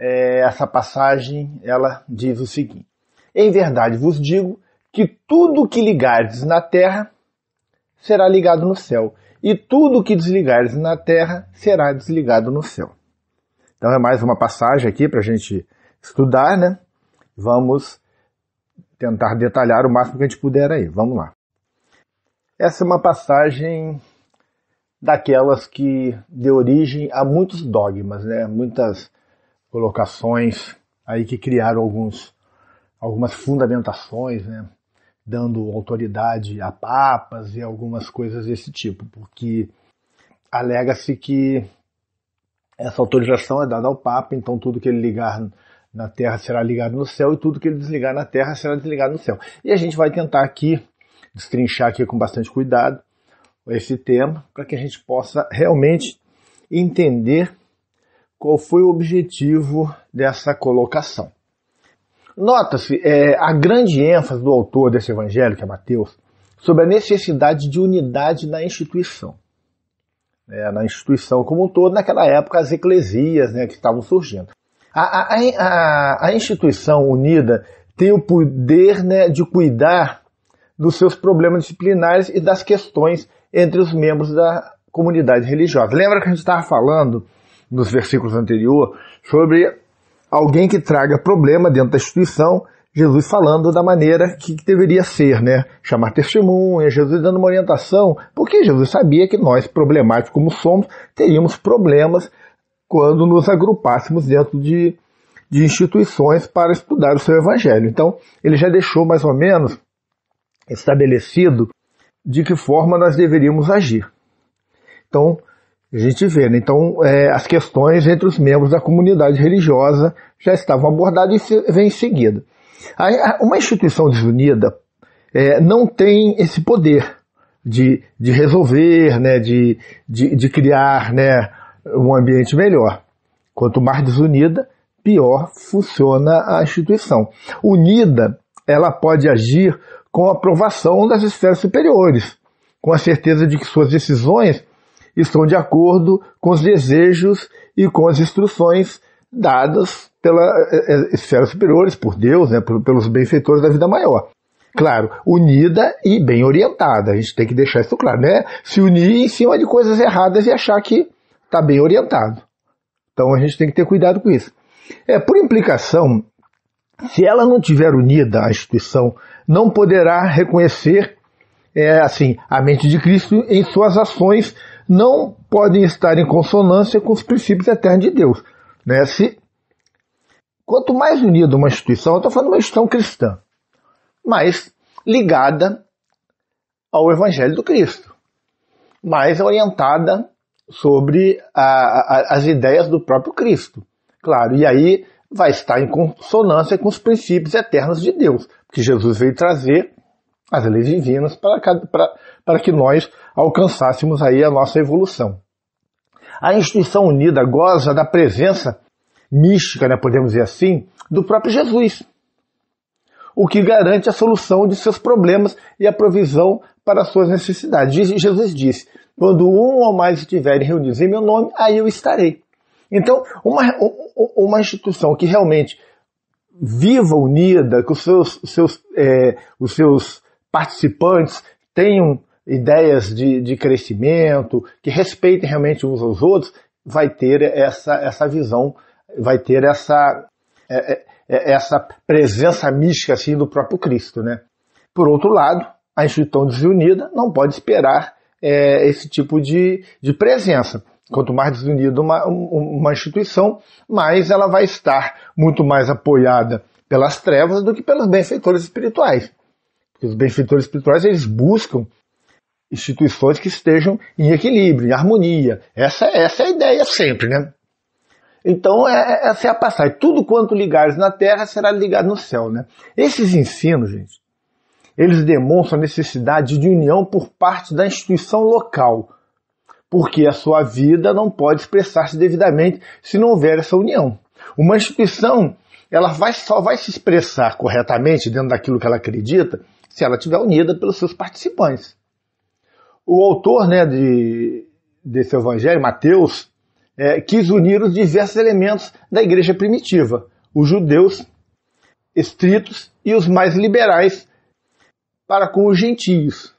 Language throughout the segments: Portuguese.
é, essa passagem ela diz o seguinte: Em verdade vos digo que tudo que ligares na terra será ligado no céu, e tudo que desligares na terra será desligado no céu. Então é mais uma passagem aqui para a gente estudar, né? Vamos tentar detalhar o máximo que a gente puder aí. Vamos lá. Essa é uma passagem daquelas que deu origem a muitos dogmas, né? Muitas colocações aí que criaram alguns, algumas fundamentações, né? dando autoridade a papas e algumas coisas desse tipo, porque alega-se que essa autorização é dada ao Papa, então tudo que ele ligar na terra será ligado no céu e tudo que ele desligar na terra será desligado no céu. E a gente vai tentar aqui destrinchar aqui com bastante cuidado esse tema para que a gente possa realmente entender qual foi o objetivo dessa colocação. Nota-se é, a grande ênfase do autor desse evangelho, que é Mateus, sobre a necessidade de unidade na instituição. É, na instituição como um todo, naquela época, as eclesias né, que estavam surgindo. A, a, a, a instituição unida tem o poder né, de cuidar dos seus problemas disciplinares e das questões entre os membros da comunidade religiosa. Lembra que a gente estava falando nos versículos anteriores, sobre alguém que traga problema dentro da instituição, Jesus falando da maneira que deveria ser, né? Chamar testemunha, Jesus dando uma orientação, porque Jesus sabia que nós, problemáticos como somos, teríamos problemas quando nos agrupássemos dentro de, de instituições para estudar o seu evangelho. Então, ele já deixou mais ou menos estabelecido de que forma nós deveríamos agir. Então, a gente vê, né? Então, é, as questões entre os membros da comunidade religiosa já estavam abordadas e vem em seguida. Uma instituição desunida é, não tem esse poder de, de resolver, né, de, de, de criar né, um ambiente melhor. Quanto mais desunida, pior funciona a instituição. Unida, ela pode agir com aprovação das esferas superiores, com a certeza de que suas decisões estão de acordo com os desejos e com as instruções dadas pelas eh, eh, eh, esferas superiores, por Deus, né, pelos benfeitores da vida maior. Claro, unida e bem orientada. A gente tem que deixar isso claro, né? Se unir em cima de coisas erradas e achar que está bem orientado. Então a gente tem que ter cuidado com isso. É, por implicação, se ela não tiver unida, a instituição não poderá reconhecer é assim, a mente de Cristo em suas ações não podem estar em consonância com os princípios eternos de Deus. Né? Se, quanto mais unida uma instituição, eu estou falando uma instituição cristã, mais ligada ao Evangelho do Cristo, mais orientada sobre a, a, as ideias do próprio Cristo. Claro, e aí vai estar em consonância com os princípios eternos de Deus, que Jesus veio trazer as leis divinas para, para, para que nós alcançássemos aí a nossa evolução. A instituição unida goza da presença mística, né, podemos dizer assim, do próprio Jesus, o que garante a solução de seus problemas e a provisão para suas necessidades. Jesus disse: Quando um ou mais estiverem reunidos em meu nome, aí eu estarei. Então, uma, uma instituição que realmente viva unida, que os seus, seus, é, os seus participantes tenham ideias de, de crescimento, que respeitem realmente uns aos outros, vai ter essa, essa visão, vai ter essa, é, é, é, essa presença mística assim, do próprio Cristo. Né? Por outro lado, a instituição desunida não pode esperar é, esse tipo de, de presença. Quanto mais desunida uma, uma instituição, mais ela vai estar muito mais apoiada pelas trevas do que pelos benfeitores espirituais. Porque os benfeitores espirituais eles buscam instituições que estejam em equilíbrio, em harmonia. Essa, essa é a ideia sempre, né? Então, é, é, essa é a passagem. Tudo quanto ligares na terra será ligado no céu, né? Esses ensinos, gente, eles demonstram a necessidade de união por parte da instituição local, porque a sua vida não pode expressar-se devidamente se não houver essa união. Uma instituição, ela vai, só vai se expressar corretamente dentro daquilo que ela acredita se ela estiver unida pelos seus participantes. O autor né, de, desse evangelho, Mateus, é, quis unir os diversos elementos da igreja primitiva, os judeus estritos e os mais liberais para com os gentios.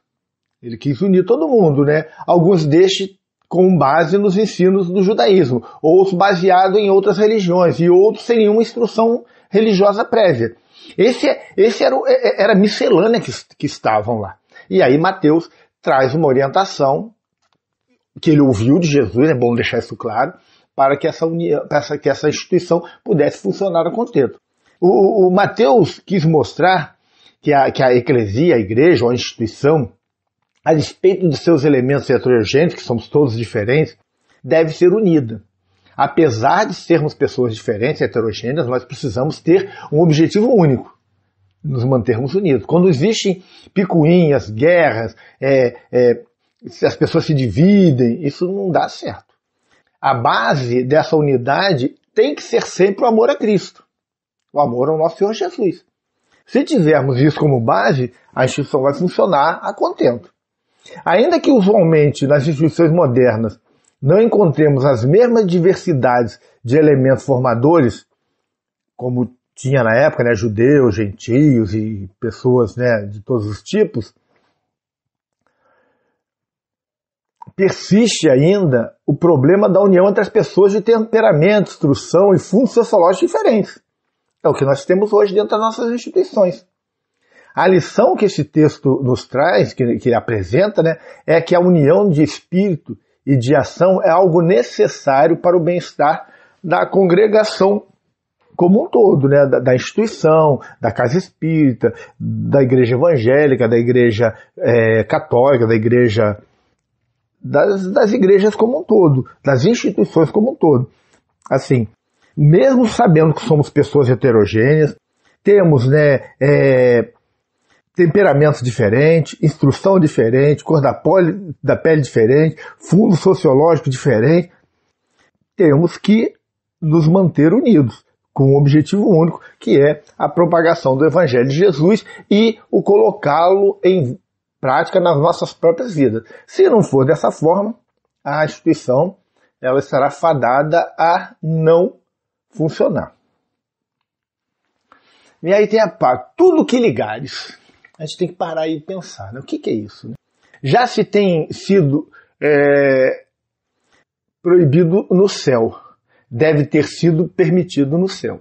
Ele quis unir todo mundo, né? Alguns deste com base nos ensinos do judaísmo, outros baseados em outras religiões e outros sem nenhuma instrução religiosa prévia. Esse, esse era, o, é, é, era a miscelânea que, que estavam lá. E aí Mateus traz uma orientação que ele ouviu de Jesus, é bom deixar isso claro, para que essa, união, para que essa instituição pudesse funcionar a contento. O, o Mateus quis mostrar que a, que a eclesia, a igreja a instituição, a despeito de seus elementos heterogêneos, que somos todos diferentes, deve ser unida apesar de sermos pessoas diferentes, heterogêneas, nós precisamos ter um objetivo único. Nos mantermos unidos. Quando existem picuinhas, guerras, é, é, as pessoas se dividem, isso não dá certo. A base dessa unidade tem que ser sempre o amor a Cristo, o amor ao nosso Senhor Jesus. Se tivermos isso como base, a instituição vai funcionar a contento. Ainda que usualmente nas instituições modernas não encontremos as mesmas diversidades de elementos formadores, como tinha na época, né, judeus, gentios e pessoas né, de todos os tipos, persiste ainda o problema da união entre as pessoas de temperamento, instrução e fundos sociológicos diferentes. É o que nós temos hoje dentro das nossas instituições. A lição que esse texto nos traz, que, que apresenta, né, é que a união de espírito e de ação é algo necessário para o bem-estar da congregação como um todo, né? Da, da, instituição, da casa espírita, da igreja evangélica, da igreja é, católica, da igreja. Das, das igrejas como um todo, das instituições como um todo. Assim, mesmo sabendo que somos pessoas heterogêneas, temos né, é, temperamento diferente, instrução diferente, cor da, da pele diferente, fundo sociológico diferente. Temos que nos manter unidos com um objetivo único, que é a propagação do Evangelho de Jesus e o colocá-lo em prática nas nossas próprias vidas. Se não for dessa forma, a instituição ela estará fadada a não funcionar. E aí tem a parte tudo que ligares a gente tem que parar e pensar, né? O que, que é isso? Né? Já se tem sido é, proibido no céu, deve ter sido permitido no céu.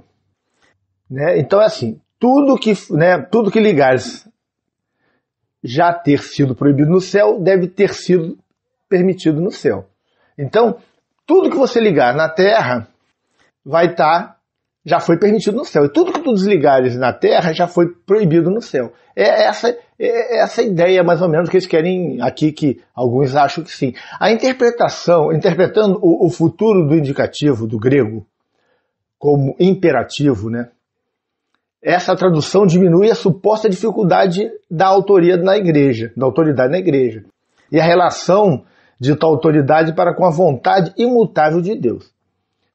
Né? Então é assim, tudo que, né, tudo que ligares já ter sido proibido no céu, deve ter sido permitido no céu. Então, tudo que você ligar na terra vai estar tá já foi permitido no céu. E tudo que tu desligares na terra já foi proibido no céu. É essa, é, é essa ideia, mais ou menos, que eles querem aqui, que alguns acham que sim. A interpretação, interpretando o, o futuro do indicativo do grego como imperativo, né? Essa tradução diminui a suposta dificuldade da autoria na igreja, da autoridade na igreja, e a relação de tal autoridade para com a vontade imutável de Deus.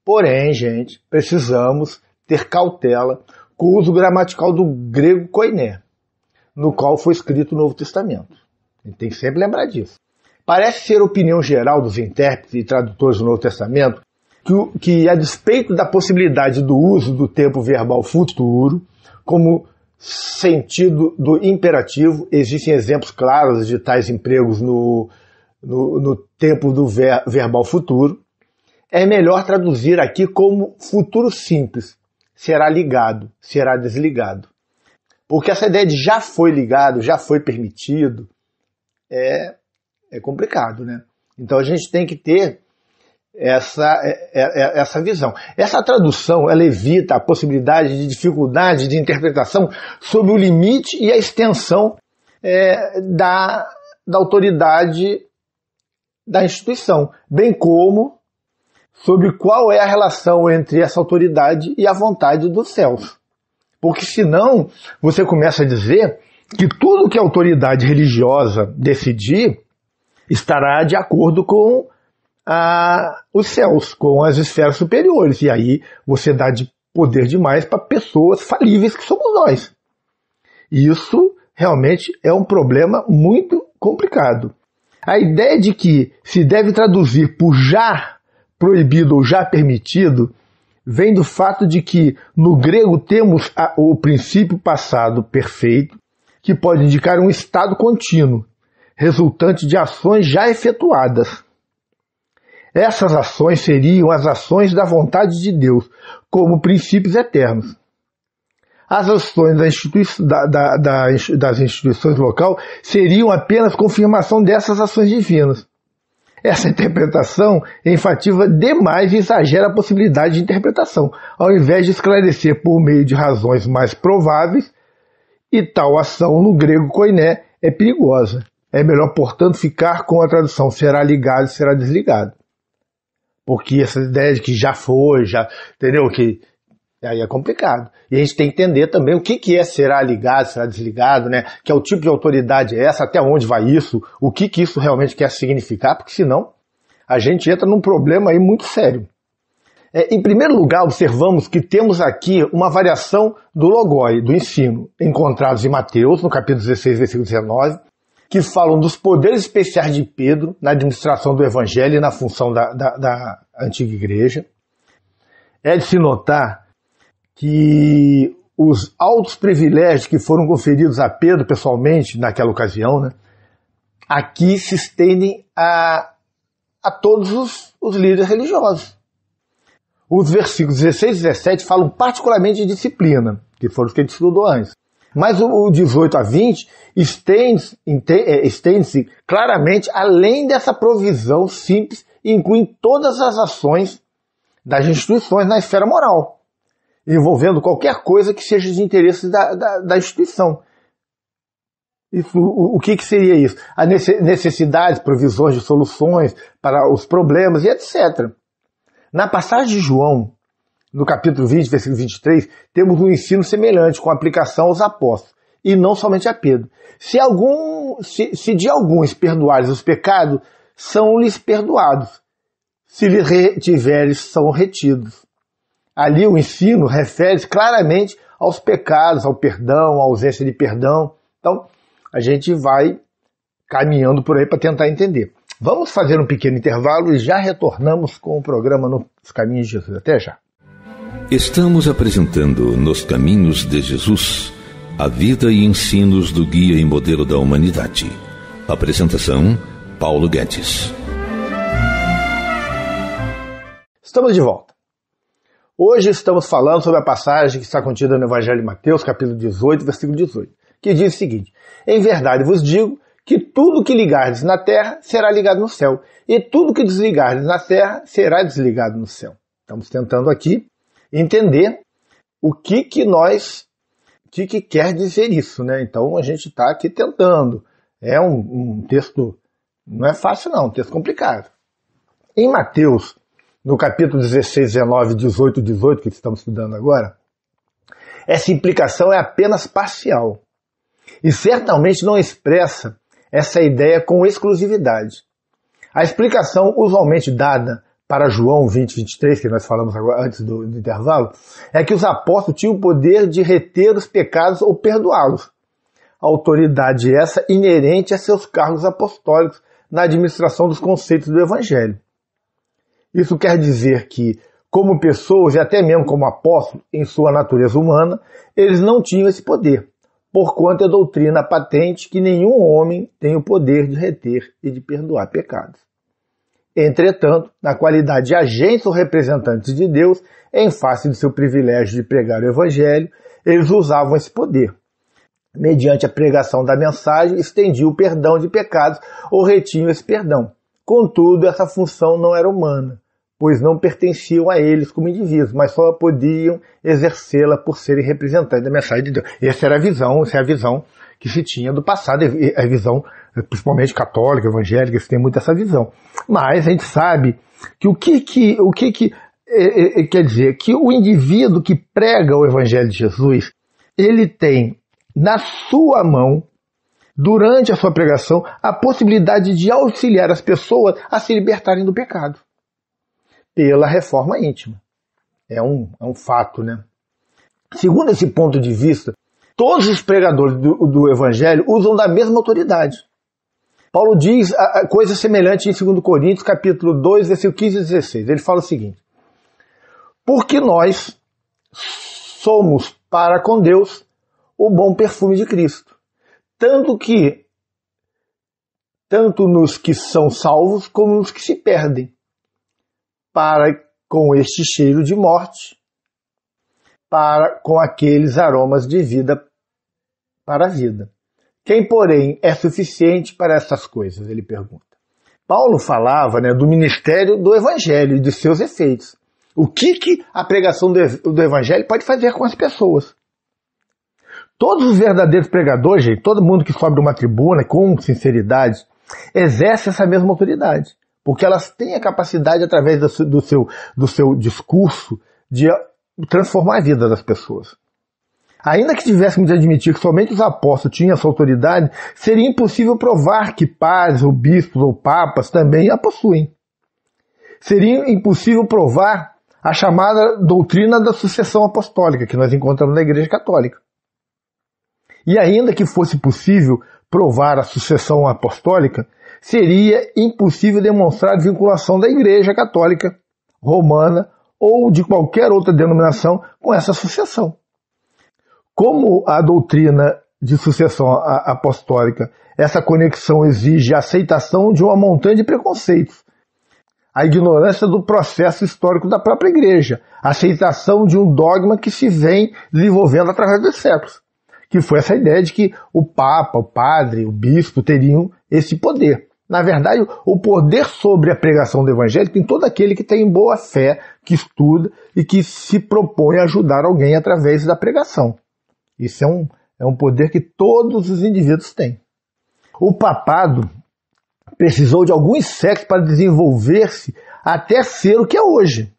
Porém, gente, precisamos ter cautela com o uso gramatical do grego koiné, no qual foi escrito o Novo Testamento. A gente tem que sempre lembrar disso. Parece ser opinião geral dos intérpretes e tradutores do Novo Testamento que, que a despeito da possibilidade do uso do tempo verbal futuro como sentido do imperativo, existem exemplos claros de tais empregos no, no, no tempo do ver, verbal futuro, é melhor traduzir aqui como futuro simples. Será ligado, será desligado. Porque essa ideia de já foi ligado, já foi permitido, é, é complicado, né? Então a gente tem que ter essa, é, é, é, essa visão. Essa tradução ela evita a possibilidade de dificuldade de interpretação sobre o limite e a extensão é, da, da autoridade da instituição, bem como sobre qual é a relação entre essa autoridade e a vontade dos céus. Porque senão você começa a dizer que tudo que a autoridade religiosa decidir estará de acordo com a, os céus, com as esferas superiores. E aí você dá de poder demais para pessoas falíveis que somos nós. E isso realmente é um problema muito complicado. A ideia de que se deve traduzir por já proibido ou já permitido vem do fato de que no grego temos a, o princípio passado perfeito, que pode indicar um estado contínuo, resultante de ações já efetuadas. Essas ações seriam as ações da vontade de Deus, como princípios eternos. As ações da institui da, da, das instituições local seriam apenas confirmação dessas ações divinas essa interpretação enfatiza demais e exagera a possibilidade de interpretação, ao invés de esclarecer por meio de razões mais prováveis, e tal ação no grego koiné é perigosa. É melhor, portanto, ficar com a tradução será ligado e será desligado. Porque essa ideia de que já foi, já, entendeu? Que Aí é complicado. E a gente tem que entender também o que, que é será ligado, será desligado, né? Que é o tipo de autoridade é essa, até onde vai isso, o que, que isso realmente quer significar, porque senão a gente entra num problema aí muito sério. É, em primeiro lugar, observamos que temos aqui uma variação do logoi, do ensino, encontrados em Mateus, no capítulo 16, versículo 19, que falam dos poderes especiais de Pedro na administração do evangelho e na função da, da, da antiga igreja. É de se notar que os altos privilégios que foram conferidos a Pedro pessoalmente naquela ocasião, né, aqui se estendem a, a todos os, os líderes religiosos. Os versículos 16 e 17 falam particularmente de disciplina, que foram os que a gente estudou antes. Mas o, 18 a 20 estende-se é, estende claramente além dessa provisão simples e inclui todas as ações das instituições na esfera moral envolvendo qualquer coisa que seja de interesse da, da, da instituição. Isso, o, o que, que, seria isso? A necessidade, provisões de soluções para os problemas e etc. Na passagem de João, no capítulo 20, versículo 23, temos um ensino semelhante com aplicação aos apóstolos, e não somente a Pedro. Se, algum, se, se de alguns perdoares os pecados, são-lhes perdoados. Se lhes retiveres, são retidos. Ali o ensino refere claramente aos pecados, ao perdão, à ausência de perdão. Então, a gente vai caminhando por aí para tentar entender. Vamos fazer um pequeno intervalo e já retornamos com o programa Nos Caminhos de Jesus. Até já. Estamos apresentando Nos Caminhos de Jesus a vida e ensinos do guia e modelo da humanidade. Apresentação: Paulo Guedes. Estamos de volta. Hoje estamos falando sobre a passagem que está contida no Evangelho de Mateus, capítulo 18, versículo 18, que diz o seguinte: Em verdade vos digo que tudo que ligardes na terra será ligado no céu, e tudo que desligardes na terra será desligado no céu. Estamos tentando aqui entender o que que nós, o que que quer dizer isso, né? Então a gente está aqui tentando. É um, um, texto, não é fácil não, um texto complicado. Em Mateus no capítulo 16, 19, 18, 18, que estamos estudando agora, essa implicação é apenas parcial e certamente não expressa essa ideia com exclusividade. A explicação usualmente dada para João 20, 23, que nós falamos agora, antes do, do intervalo, é que os apóstolos tinham o poder de reter os pecados ou perdoá-los. Autoridade essa inerente a seus cargos apostólicos na administração dos conceitos do Evangelho. Isso quer dizer que, como pessoas e até mesmo como apóstolos, em sua natureza humana, eles não tinham esse poder, porquanto é doutrina patente que nenhum homem tem o poder de reter e de perdoar pecados. Entretanto, na qualidade de agentes ou representantes de Deus, em face de seu privilégio de pregar o Evangelho, eles usavam esse poder. Mediante a pregação da mensagem, estendiam o perdão de pecados ou retinham esse perdão. Contudo, essa função não era humana, pois não pertenciam a eles como indivíduos, mas só podiam exercê-la por serem representantes da mensagem de Deus. Essa era a visão, essa é a visão que se tinha do passado, a visão principalmente católica, evangélica, se tem muito essa visão. Mas a gente sabe que o que que o que que é, é, é, quer dizer que o indivíduo que prega o evangelho de Jesus, ele tem na sua mão durante a sua pregação a possibilidade de auxiliar as pessoas a se libertarem do pecado pela reforma íntima. É um, é um fato, né? Segundo esse ponto de vista, todos os pregadores do, do Evangelho usam da mesma autoridade. Paulo diz a, a coisa semelhante em 2 Coríntios, capítulo 2, versículo 15 e 16. Ele fala o seguinte: Porque nós somos para com Deus o bom perfume de Cristo, tanto que tanto nos que são salvos como nos que se perdem para com este cheiro de morte, para com aqueles aromas de vida para a vida. Quem, porém, é suficiente para essas coisas? Ele pergunta. Paulo falava né, do ministério do Evangelho e de seus efeitos. O que, que a pregação do Evangelho pode fazer com as pessoas? Todos os verdadeiros pregadores, gente, todo mundo que sobe de uma tribuna com sinceridade, exerce essa mesma autoridade. Porque elas têm a capacidade, através do seu, do seu, do seu discurso, de transformar a vida das pessoas. Ainda que tivéssemos de admitir que somente os apóstolos tinham essa autoridade, seria impossível provar que padres, ou bispos, ou papas também a possuem. Seria impossível provar a chamada doutrina da sucessão apostólica, que nós encontramos na Igreja Católica. E ainda que fosse possível provar a sucessão apostólica, seria impossível demonstrar vinculação da Igreja Católica Romana ou de qualquer outra denominação com essa sucessão. Como a doutrina de sucessão apostólica, essa conexão exige a aceitação de uma montanha de preconceitos, a ignorância do processo histórico da própria igreja, a aceitação de um dogma que se vem desenvolvendo através dos séculos, que foi essa ideia de que o papa, o padre, o bispo teriam esse poder. Na verdade, o poder sobre a pregação do evangelho tem todo aquele que tem boa fé, que estuda e que se propõe a ajudar alguém através da pregação. Isso é um, é um poder que todos os indivíduos têm. O papado precisou de alguns séculos para desenvolver-se até ser o que é hoje.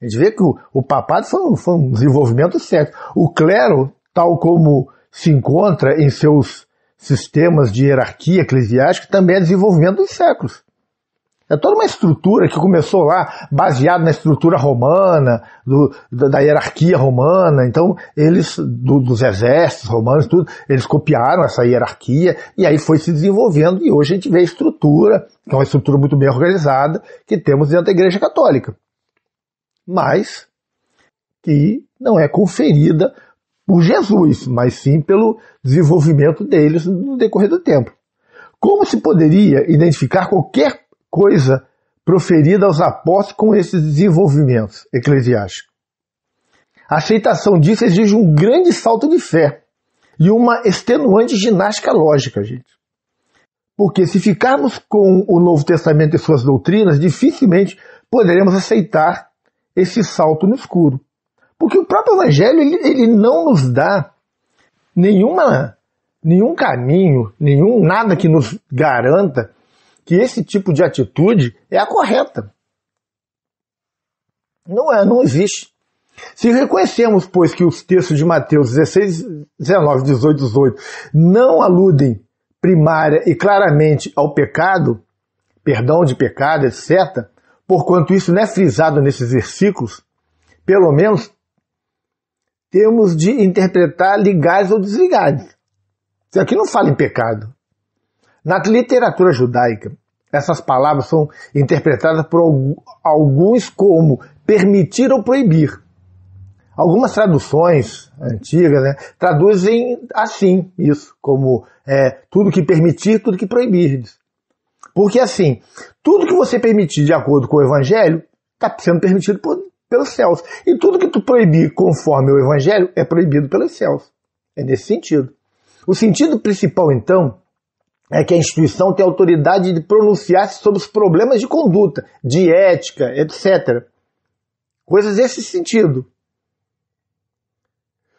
A gente vê que o, o papado foi um, foi um desenvolvimento certo. O clero, tal como se encontra em seus sistemas de hierarquia eclesiástica também é desenvolvimento dos séculos. É toda uma estrutura que começou lá, baseada na estrutura romana, do, da hierarquia romana. Então, eles, do, dos exércitos romanos, tudo, eles copiaram essa hierarquia e aí foi se desenvolvendo. E hoje a gente vê a estrutura, que é uma estrutura muito bem organizada, que temos dentro da Igreja Católica. Mas, que não é conferida por Jesus, mas sim pelo desenvolvimento deles no decorrer do tempo. Como se poderia identificar qualquer coisa proferida aos apóstolos com esses desenvolvimentos eclesiásticos? A aceitação disso exige um grande salto de fé e uma extenuante ginástica lógica, gente. Porque se ficarmos com o Novo Testamento e suas doutrinas, dificilmente poderemos aceitar esse salto no escuro. Porque o próprio Evangelho ele, ele não nos dá nenhuma, nenhum caminho, nenhum nada que nos garanta que esse tipo de atitude é a correta. Não é, não existe. Se reconhecemos, pois, que os textos de Mateus 16, 19, 18, 18 não aludem primária e claramente ao pecado, perdão de pecado, etc., porquanto isso não é frisado nesses versículos, pelo menos termos de interpretar ligados ou desligados. Isso aqui não fala em pecado. Na literatura judaica, essas palavras são interpretadas por alguns como permitir ou proibir. Algumas traduções antigas né, traduzem assim isso, como é, tudo que permitir, tudo que proibir. Porque assim, tudo que você permitir de acordo com o Evangelho está sendo permitido por, pelos céus. E tudo que tu proibir conforme o Evangelho é proibido pelos céus. É nesse sentido. O sentido principal, então, é que a instituição tem autoridade de pronunciar-se sobre os problemas de conduta, de ética, etc. Coisas desse sentido.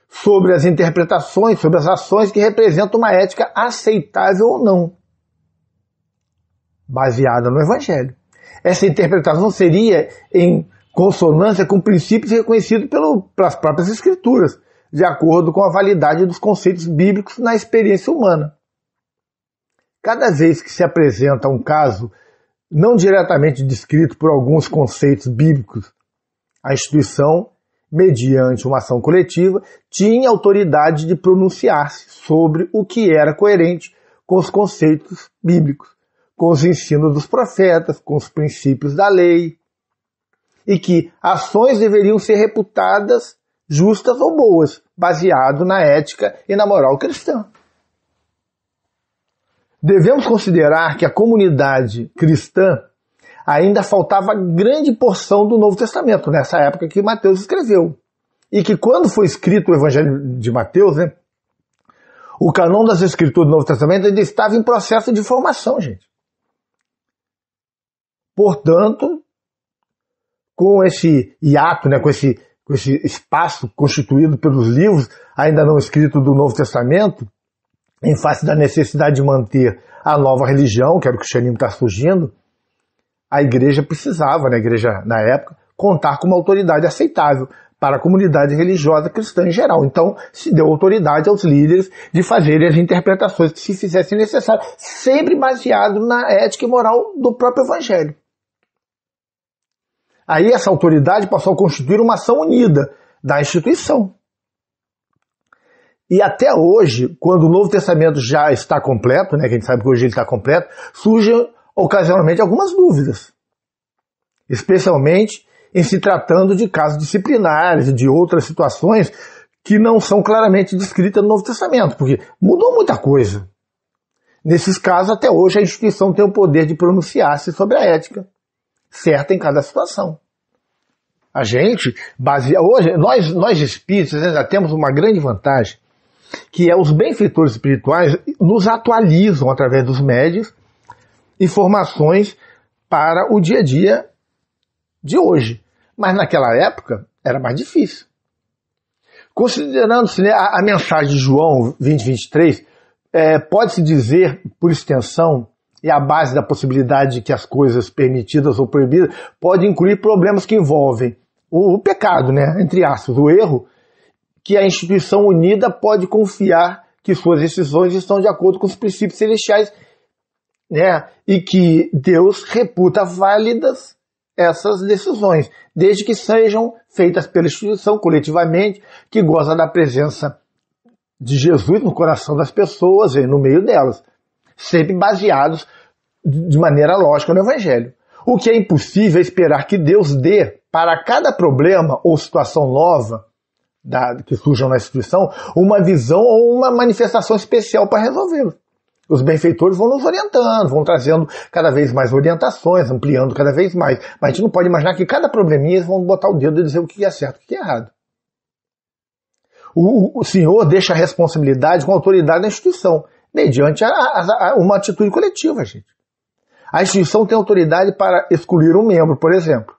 Sobre as interpretações, sobre as ações que representam uma ética aceitável ou não, baseada no Evangelho. Essa interpretação seria em consonância com princípios reconhecidos pelo, pelas próprias escrituras, de acordo com a validade dos conceitos bíblicos na experiência humana. Cada vez que se apresenta um caso não diretamente descrito por alguns conceitos bíblicos, a instituição, mediante uma ação coletiva, tinha autoridade de pronunciar-se sobre o que era coerente com os conceitos bíblicos, com os ensinos dos profetas, com os princípios da lei, e que ações deveriam ser reputadas justas ou boas, baseado na ética e na moral cristã. Devemos considerar que a comunidade cristã ainda faltava grande porção do Novo Testamento, nessa época que Mateus escreveu. E que quando foi escrito o Evangelho de Mateus, né, o canon das Escrituras do Novo Testamento ainda estava em processo de formação, gente. Portanto, com esse hiato, né, com esse, com esse espaço constituído pelos livros ainda não escritos do Novo Testamento, em face da necessidade de manter a nova religião, que era o cristianismo está surgindo, a igreja precisava, né, a igreja na época, contar com uma autoridade aceitável para a comunidade religiosa cristã em geral. Então, se deu autoridade aos líderes de fazerem as interpretações que se fizessem necessárias, sempre baseado na ética e moral do próprio evangelho. Aí essa autoridade passou a constituir uma ação unida da instituição. E até hoje, quando o Novo Testamento já está completo, né, que a gente sabe que hoje ele está completo, surgem ocasionalmente algumas dúvidas, especialmente em se tratando de casos disciplinares e de outras situações que não são claramente descritas no Novo Testamento, porque mudou muita coisa. Nesses casos, até hoje, a instituição tem o poder de pronunciar-se sobre a ética certa em cada situação. A gente, baseia, hoje, nós, nós espíritos ainda né, temos uma grande vantagem, que é os benfeitores espirituais nos atualizam através dos médios informações para o dia a dia de hoje. Mas naquela época era mais difícil. Considerando-se né, a, a, mensagem de João 20, 23, é, pode-se dizer, por extensão, e a base da possibilidade de que as coisas permitidas ou proibidas podem incluir problemas que envolvem o, o pecado, né? entre aspas, o erro, que a instituição unida pode confiar que suas decisões estão de acordo com os princípios celestiais né? e que Deus reputa válidas essas decisões, desde que sejam feitas pela instituição coletivamente, que goza da presença de Jesus no coração das pessoas e no meio delas sempre baseados de maneira lógica no Evangelho. O que é impossível é esperar que Deus dê para cada problema ou situação nova da, que surja na instituição uma visão ou uma manifestação especial para resolvê-lo. Os benfeitores vão nos orientando, vão trazendo cada vez mais orientações, ampliando cada vez mais. Mas a gente não pode imaginar que cada probleminha eles vão botar o dedo e dizer o que é certo e o que é errado. O, o Senhor deixa a responsabilidade com a autoridade da instituição mediante a, a, a uma atitude coletiva, gente. A instituição tem autoridade para excluir um membro, por exemplo,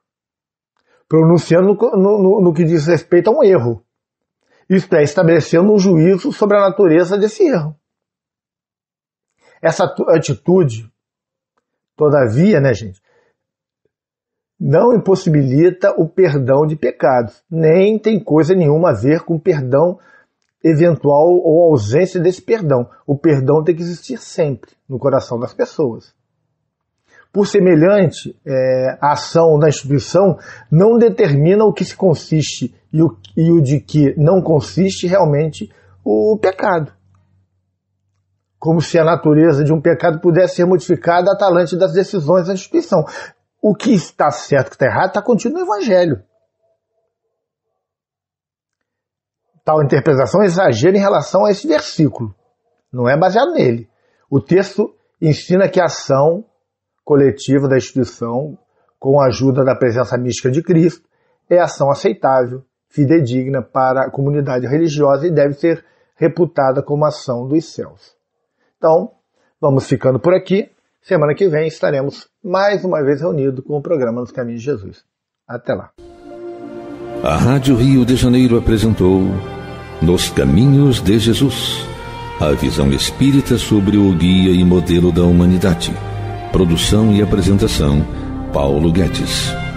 pronunciando no, no, no que diz respeito a um erro. Isto é, estabelecendo um juízo sobre a natureza desse erro. Essa atitude, todavia, né, gente, não impossibilita o perdão de pecados, nem tem coisa nenhuma a ver com perdão eventual ou ausência desse perdão. O perdão tem que existir sempre no coração das pessoas. Por semelhante, é, a ação da instituição não determina o que se consiste e o, e o de que não consiste realmente o pecado. Como se a natureza de um pecado pudesse ser modificada atalante das decisões da instituição. O que está certo e o que está errado está contido no Evangelho. tal interpretação exagera em relação a esse versículo. Não é baseado nele. O texto ensina que a ação coletiva da instituição, com a ajuda da presença mística de Cristo, é ação aceitável, fidedigna para a comunidade religiosa e deve ser reputada como ação dos céus. Então, vamos ficando por aqui. Semana que vem estaremos mais uma vez reunidos com o programa Nos Caminhos de Jesus. Até lá! A Rádio Rio de Janeiro apresentou Nos Caminhos de Jesus, a visão espírita sobre o guia e modelo da humanidade. Produção e apresentação, Paulo Guedes.